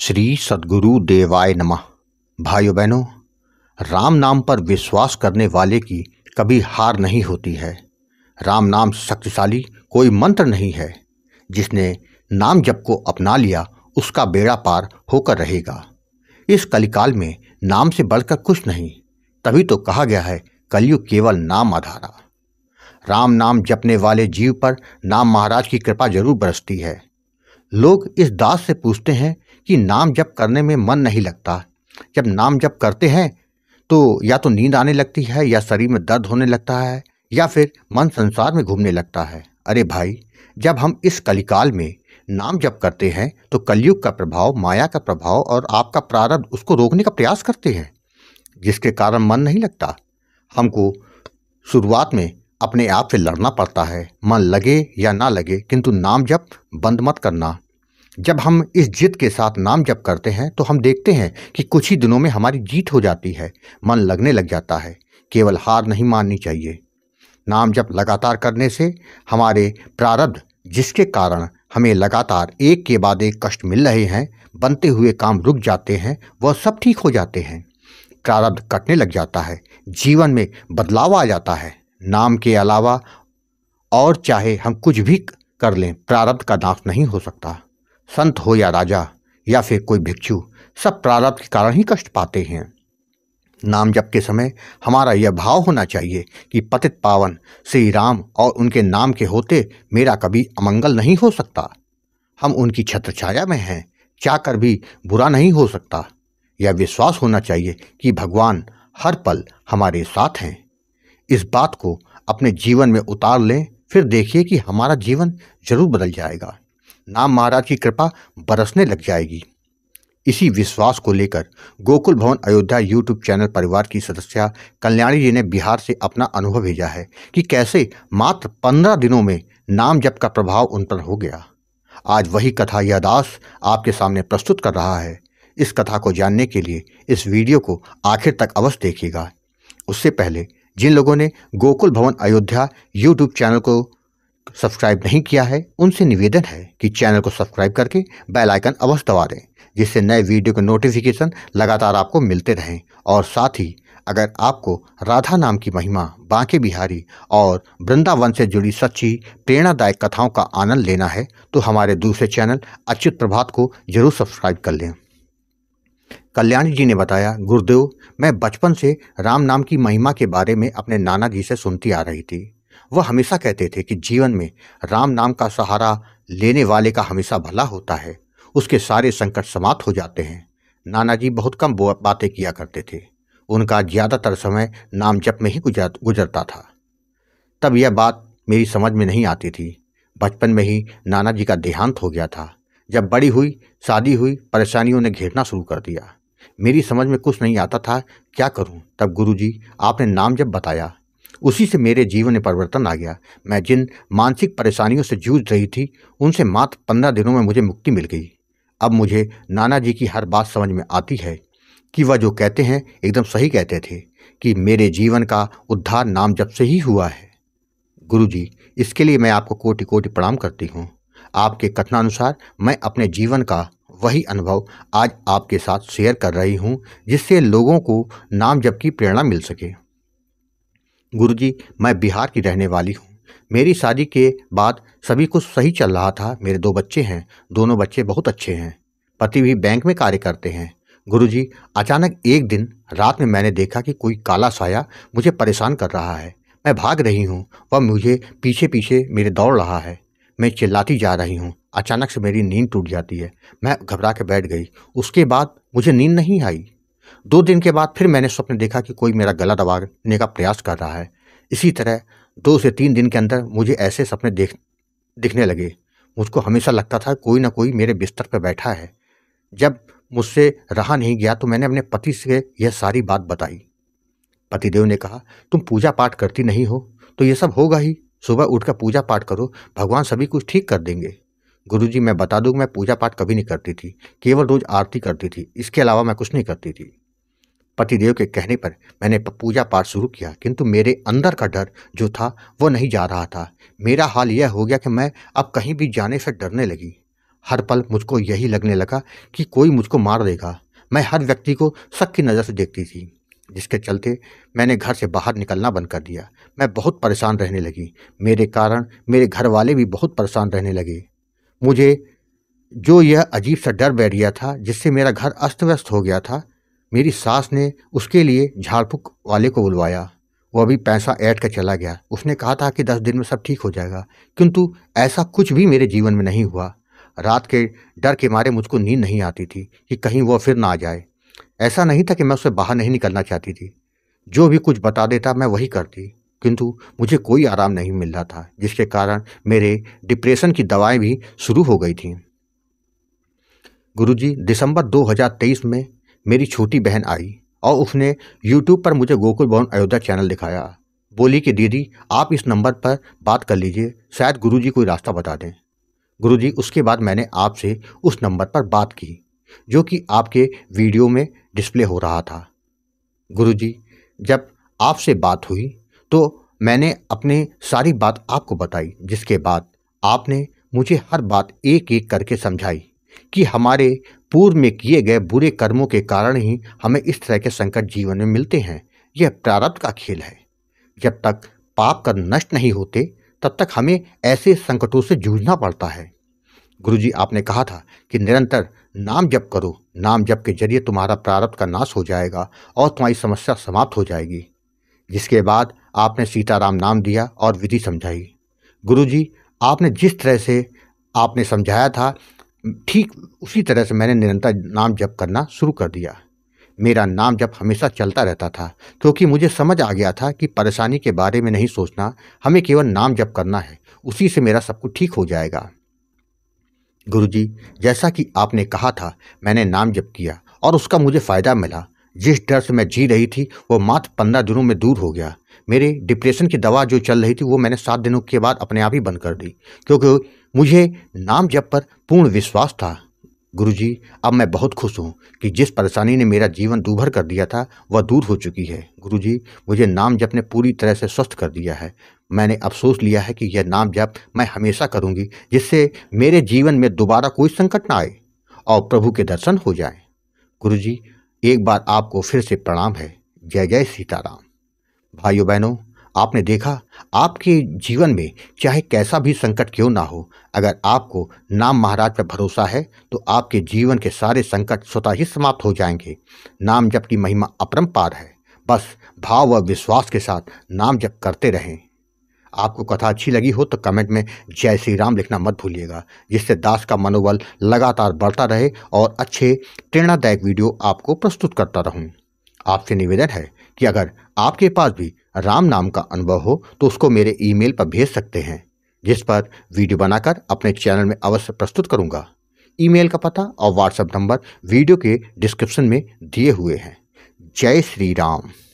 श्री सदगुरु देवाय नमः भाइयों बहनों राम नाम पर विश्वास करने वाले की कभी हार नहीं होती है राम नाम शक्तिशाली कोई मंत्र नहीं है जिसने नाम जप को अपना लिया उसका बेड़ा पार होकर रहेगा इस कलिकाल में नाम से बढ़कर कुछ नहीं तभी तो कहा गया है कलयुग केवल नाम आधारा राम नाम जपने वाले जीव पर नाम महाराज की कृपा जरूर बरसती है लोग इस दास से पूछते हैं कि नाम जप करने में मन नहीं लगता जब नाम जप करते हैं तो या तो नींद आने लगती है या शरीर में दर्द होने लगता है या फिर मन संसार में घूमने लगता है अरे भाई जब हम इस कलिकाल में नाम जप करते हैं तो कलयुग का प्रभाव माया का प्रभाव और आपका प्रारब्ध उसको रोकने का प्रयास करते हैं जिसके कारण मन नहीं लगता हमको शुरुआत में अपने आप से लड़ना पड़ता है मन लगे या ना लगे किंतु नाम जप बंद मत करना जब हम इस जिद के साथ नाम जप करते हैं तो हम देखते हैं कि कुछ ही दिनों में हमारी जीत हो जाती है मन लगने लग जाता है केवल हार नहीं माननी चाहिए नाम जप लगातार करने से हमारे प्रारब्ध जिसके कारण हमें लगातार एक के बाद एक कष्ट मिल रहे हैं बनते हुए काम रुक जाते हैं वह सब ठीक हो जाते हैं प्रारब्ध कटने लग जाता है जीवन में बदलाव आ जाता है नाम के अलावा और चाहे हम कुछ भी कर लें प्रारब्ध का नाश नहीं हो सकता संत हो या राजा या फिर कोई भिक्षु सब प्रारब्ध के कारण ही कष्ट पाते हैं नाम जप के समय हमारा यह भाव होना चाहिए कि पतित पावन श्री राम और उनके नाम के होते मेरा कभी अमंगल नहीं हो सकता हम उनकी छत्र छाया में हैं चाहकर भी बुरा नहीं हो सकता यह विश्वास होना चाहिए कि भगवान हर पल हमारे साथ हैं इस बात को अपने जीवन में उतार लें फिर देखिए कि हमारा जीवन जरूर बदल जाएगा नाम महाराज की कृपा बरसने लग जाएगी इसी विश्वास को लेकर गोकुल भवन अयोध्या यूट्यूब चैनल परिवार की सदस्य कल्याणी जी ने बिहार से अपना अनुभव भेजा है कि कैसे मात्र पंद्रह दिनों में नाम जप का प्रभाव उन पर हो गया आज वही कथा यह दास आपके सामने प्रस्तुत कर रहा है इस कथा को जानने के लिए इस वीडियो को आखिर तक अवश्य देखिएगा उससे पहले जिन लोगों ने गोकुल भवन अयोध्या यूट्यूब चैनल को सब्सक्राइब नहीं किया है उनसे निवेदन है कि चैनल को सब्सक्राइब करके बेल आइकन अवश्य दबा दें जिससे नए वीडियो के नोटिफिकेशन लगातार आपको मिलते रहें और साथ ही अगर आपको राधा नाम की महिमा बांके बिहारी और वृंदावन से जुड़ी सच्ची प्रेरणादायक कथाओं का आनंद लेना है तो हमारे दूसरे चैनल अच्युत प्रभात को जरूर सब्सक्राइब कर लें कल्याणी जी ने बताया गुरुदेव मैं बचपन से राम नाम की महिमा के बारे में अपने नाना जी से सुनती आ रही थी वह हमेशा कहते थे कि जीवन में राम नाम का सहारा लेने वाले का हमेशा भला होता है उसके सारे संकट समाप्त हो जाते हैं नाना जी बहुत कम बातें किया करते थे उनका ज़्यादातर समय नाम जप में ही गुजर गुजरता था तब यह बात मेरी समझ में नहीं आती थी बचपन में ही नाना जी का देहांत हो गया था जब बड़ी हुई शादी हुई परेशानियों ने घेरना शुरू कर दिया मेरी समझ में कुछ नहीं आता था क्या करूं तब गुरुजी आपने नाम जब बताया उसी से मेरे जीवन में परिवर्तन आ गया मैं जिन मानसिक परेशानियों से जूझ रही थी उनसे मात्र पंद्रह दिनों में मुझे मुक्ति मिल गई अब मुझे नाना जी की हर बात समझ में आती है कि वह जो कहते हैं एकदम सही कहते थे कि मेरे जीवन का उद्धार नाम जब से ही हुआ है गुरु जी इसके लिए मैं आपको कोटि कोटि प्रणाम करती हूँ आपके कथनानुसार मैं अपने जीवन का वही अनुभव आज आपके साथ शेयर कर रही हूँ जिससे लोगों को नाम जब की प्रेरणा मिल सके गुरुजी मैं बिहार की रहने वाली हूँ मेरी शादी के बाद सभी कुछ सही चल रहा था मेरे दो बच्चे हैं दोनों बच्चे बहुत अच्छे हैं पति भी बैंक में कार्य करते हैं गुरुजी अचानक एक दिन रात में मैंने देखा कि कोई काला साया मुझे परेशान कर रहा है मैं भाग रही हूँ वह मुझे पीछे पीछे मेरे दौड़ रहा है मैं चिल्लाती जा रही हूँ अचानक से मेरी नींद टूट जाती है मैं घबरा के बैठ गई उसके बाद मुझे नींद नहीं आई दो दिन के बाद फिर मैंने स्वप्न देखा कि कोई मेरा गला दबाने का प्रयास कर रहा है इसी तरह दो से तीन दिन के अंदर मुझे ऐसे सपने देख दिखने लगे मुझको हमेशा लगता था कोई ना कोई मेरे बिस्तर पर बैठा है जब मुझसे रहा नहीं गया तो मैंने अपने पति से यह सारी बात बताई पतिदेव ने कहा तुम पूजा पाठ करती नहीं हो तो यह सब होगा ही सुबह उठकर पूजा पाठ करो भगवान सभी कुछ ठीक कर देंगे गुरुजी मैं बता दूँ मैं पूजा पाठ कभी नहीं करती थी केवल रोज आरती करती थी इसके अलावा मैं कुछ नहीं करती थी पतिदेव के कहने पर मैंने पूजा पाठ शुरू किया किंतु मेरे अंदर का डर जो था वो नहीं जा रहा था मेरा हाल यह हो गया कि मैं अब कहीं भी जाने से डरने लगी हर पल मुझको यही लगने लगा कि कोई मुझको मार देगा मैं हर व्यक्ति को शक की नज़र से देखती थी जिसके चलते मैंने घर से बाहर निकलना बंद कर दिया मैं बहुत परेशान रहने लगी मेरे कारण मेरे घर वाले भी बहुत परेशान रहने लगे मुझे जो यह अजीब सा डर बैठ गया था जिससे मेरा घर अस्त व्यस्त हो गया था मेरी सास ने उसके लिए झाड़फूक वाले को बुलवाया वह भी पैसा ऐड कर चला गया उसने कहा था कि दस दिन में सब ठीक हो जाएगा किंतु ऐसा कुछ भी मेरे जीवन में नहीं हुआ रात के डर के मारे मुझको नींद नहीं आती थी कि कहीं वह फिर ना आ जाए ऐसा नहीं था कि मैं उससे बाहर नहीं निकलना चाहती थी जो भी कुछ बता देता मैं वही करती किंतु मुझे कोई आराम नहीं मिल रहा था जिसके कारण मेरे डिप्रेशन की दवाएं भी शुरू हो गई थीं गुरुजी दिसंबर 2023 में मेरी छोटी बहन आई और उसने यूट्यूब पर मुझे गोकुल भवन अयोध्या चैनल दिखाया बोली कि दीदी आप इस नंबर पर बात कर लीजिए शायद गुरु कोई रास्ता बता दें गुरु उसके बाद मैंने आपसे उस नंबर पर बात की जो कि आपके वीडियो में डिस्प्ले हो रहा था गुरु जब आपसे बात हुई तो मैंने अपने सारी बात आपको बताई जिसके बाद आपने मुझे हर बात एक एक करके समझाई कि हमारे पूर्व में किए गए बुरे कर्मों के कारण ही हमें इस तरह के संकट जीवन में मिलते हैं यह प्रारब्ध का खेल है जब तक पाप कर नष्ट नहीं होते तब तक हमें ऐसे संकटों से जूझना पड़ता है गुरुजी आपने कहा था कि निरंतर नाम जप करो नाम जप के जरिए तुम्हारा प्रारब्ध का नाश हो जाएगा और तुम्हारी समस्या समाप्त हो जाएगी जिसके बाद आपने सीताराम नाम दिया और विधि समझाई गुरुजी आपने जिस तरह से आपने समझाया था ठीक उसी तरह से मैंने निरंतर नाम जप करना शुरू कर दिया मेरा नाम जब हमेशा चलता रहता था क्योंकि मुझे समझ आ गया था कि परेशानी के बारे में नहीं सोचना हमें केवल नाम जप करना है उसी से मेरा सब कुछ ठीक हो जाएगा गुरुजी जैसा कि आपने कहा था मैंने नाम जप किया और उसका मुझे फ़ायदा मिला जिस डर से मैं जी रही थी वो मात्र पंद्रह दिनों में दूर हो गया मेरे डिप्रेशन की दवा जो चल रही थी वो मैंने सात दिनों के बाद अपने आप ही बंद कर दी क्योंकि मुझे नाम जप पर पूर्ण विश्वास था गुरुजी अब मैं बहुत खुश हूँ कि जिस परेशानी ने मेरा जीवन दूभर कर दिया था वह दूर हो चुकी है गुरुजी मुझे नाम जप ने पूरी तरह से स्वस्थ कर दिया है मैंने अफसोस लिया है कि यह नाम जप मैं हमेशा करूँगी जिससे मेरे जीवन में दोबारा कोई संकट ना आए और प्रभु के दर्शन हो जाए गुरु एक बार आपको फिर से प्रणाम है जय जय सीताराम भाइयों बहनों आपने देखा आपके जीवन में चाहे कैसा भी संकट क्यों ना हो अगर आपको नाम महाराज पर भरोसा है तो आपके जीवन के सारे संकट स्वतः ही समाप्त हो जाएंगे नाम जप की महिमा अपरम्पार है बस भाव व विश्वास के साथ नाम जप करते रहें आपको कथा अच्छी लगी हो तो कमेंट में जय श्री राम लिखना मत भूलिएगा जिससे दास का मनोबल लगातार बढ़ता रहे और अच्छे प्रेरणादायक वीडियो आपको प्रस्तुत करता रहूं आपसे निवेदन है कि अगर आपके पास भी राम नाम का अनुभव हो तो उसको मेरे ईमेल पर भेज सकते हैं जिस पर वीडियो बनाकर अपने चैनल में अवश्य प्रस्तुत करूंगा। ईमेल का पता और व्हाट्सएप नंबर वीडियो के डिस्क्रिप्शन में दिए हुए हैं जय श्री राम